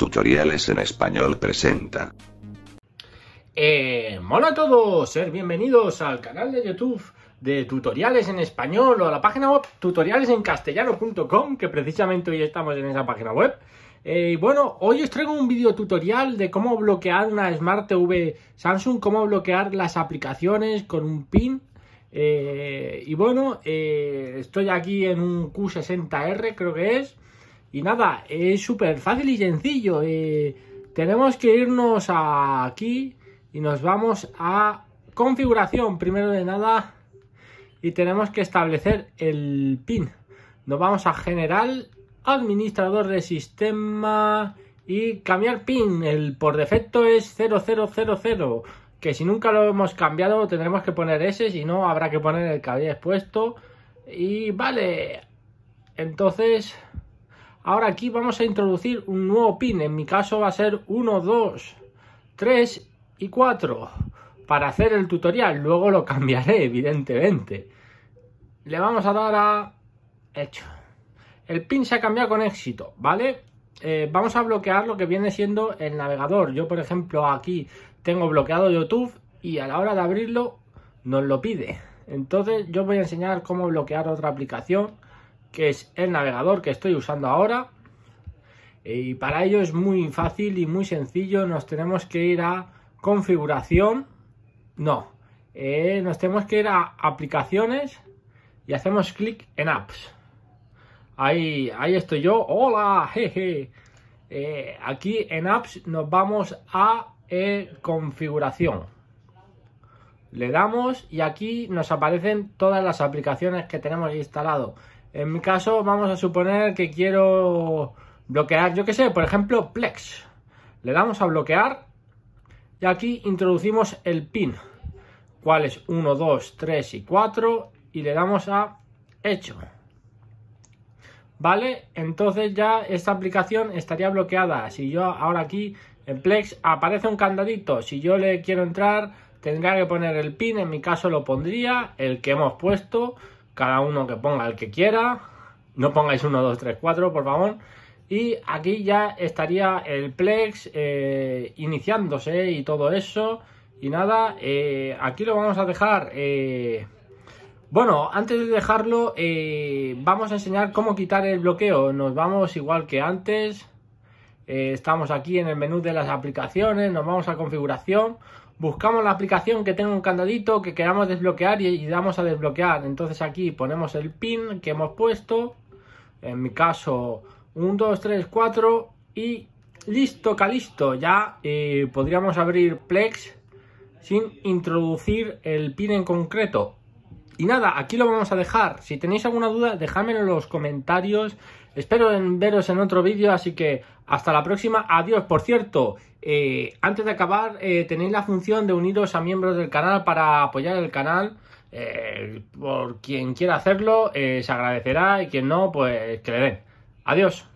Tutoriales en Español presenta. Eh, hola a todos, ser bienvenidos al canal de YouTube de tutoriales en español o a la página web tutorialesencastellano.com que precisamente hoy estamos en esa página web. Eh, y bueno, hoy os traigo un video tutorial de cómo bloquear una Smart TV Samsung, cómo bloquear las aplicaciones con un pin. Eh, y bueno, eh, estoy aquí en un Q60R creo que es. Y nada, es súper fácil y sencillo. Eh, tenemos que irnos aquí y nos vamos a configuración primero de nada y tenemos que establecer el pin. Nos vamos a general, administrador de sistema y cambiar pin. El por defecto es 0000, que si nunca lo hemos cambiado tendremos que poner ese, si no habrá que poner el que había expuesto. Y vale, entonces Ahora aquí vamos a introducir un nuevo pin. En mi caso va a ser 1, 2, 3 y 4 para hacer el tutorial. Luego lo cambiaré, evidentemente. Le vamos a dar a... Hecho. El pin se ha cambiado con éxito, ¿vale? Eh, vamos a bloquear lo que viene siendo el navegador. Yo, por ejemplo, aquí tengo bloqueado YouTube y a la hora de abrirlo nos lo pide. Entonces yo voy a enseñar cómo bloquear otra aplicación que es el navegador que estoy usando ahora. Y para ello es muy fácil y muy sencillo. Nos tenemos que ir a configuración. No, eh, nos tenemos que ir a aplicaciones y hacemos clic en apps. Ahí, ahí estoy yo. Hola, jeje. Eh, aquí en apps nos vamos a eh, configuración. Le damos y aquí nos aparecen todas las aplicaciones que tenemos instalado en mi caso, vamos a suponer que quiero bloquear, yo qué sé, por ejemplo, Plex. Le damos a bloquear y aquí introducimos el pin, cuál es 1, 2, 3 y 4 y le damos a hecho. ¿Vale? Entonces ya esta aplicación estaría bloqueada. Si yo ahora aquí en Plex aparece un candadito, si yo le quiero entrar tendría que poner el pin, en mi caso lo pondría, el que hemos puesto cada uno que ponga el que quiera. No pongáis 1, 2, 3, 4, por favor. Y aquí ya estaría el Plex eh, iniciándose y todo eso. Y nada, eh, aquí lo vamos a dejar. Eh, bueno, antes de dejarlo, vamos a enseñar cómo quitar el bloqueo. Nos vamos igual que antes. Eh, estamos aquí en el menú de las aplicaciones, nos vamos a configuración, buscamos la aplicación que tenga un candadito que queramos desbloquear y, damos a desbloquear. Entonces aquí ponemos el pin que hemos puesto, en mi caso 1, 2, 3, 4 y listo, calisto. Ya eh, podríamos abrir Plex sin introducir el pin en concreto. Y nada, aquí lo vamos a dejar. Si tenéis alguna duda, dejadmelo en los comentarios. Espero en veros en otro vídeo, así que hasta la próxima. Adiós. Por cierto, eh, antes de acabar, eh, tenéis la función de uniros a miembros del canal para apoyar el canal. Eh, por quien quiera hacerlo, se agradecerá y quien no, pues que le den. Adiós.